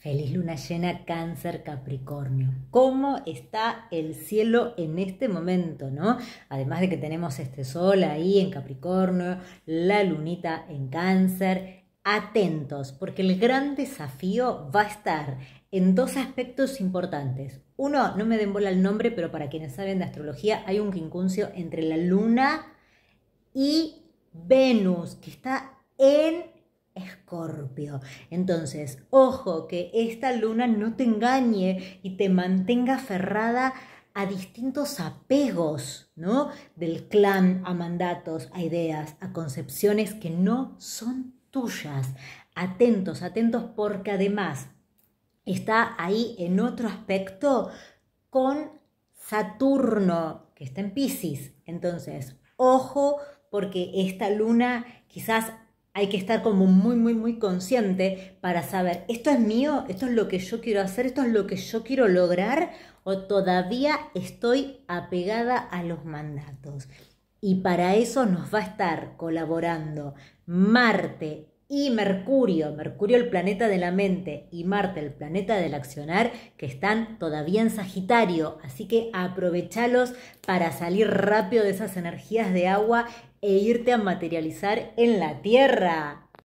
Feliz luna llena, cáncer, capricornio. ¿Cómo está el cielo en este momento, no? Además de que tenemos este sol ahí en capricornio, la lunita en cáncer. Atentos, porque el gran desafío va a estar en dos aspectos importantes. Uno, no me den bola el nombre, pero para quienes saben de astrología, hay un quincuncio entre la luna y Venus, que está en entonces, ojo que esta luna no te engañe y te mantenga aferrada a distintos apegos, ¿no? Del clan, a mandatos, a ideas, a concepciones que no son tuyas. Atentos, atentos porque además está ahí en otro aspecto con Saturno, que está en Pisces. Entonces, ojo porque esta luna quizás hay que estar como muy, muy, muy consciente para saber, ¿esto es mío? ¿Esto es lo que yo quiero hacer? ¿Esto es lo que yo quiero lograr? ¿O todavía estoy apegada a los mandatos? Y para eso nos va a estar colaborando Marte y Mercurio, Mercurio el planeta de la mente y Marte el planeta del accionar, que están todavía en Sagitario, así que aprovechalos para salir rápido de esas energías de agua e irte a materializar en la Tierra.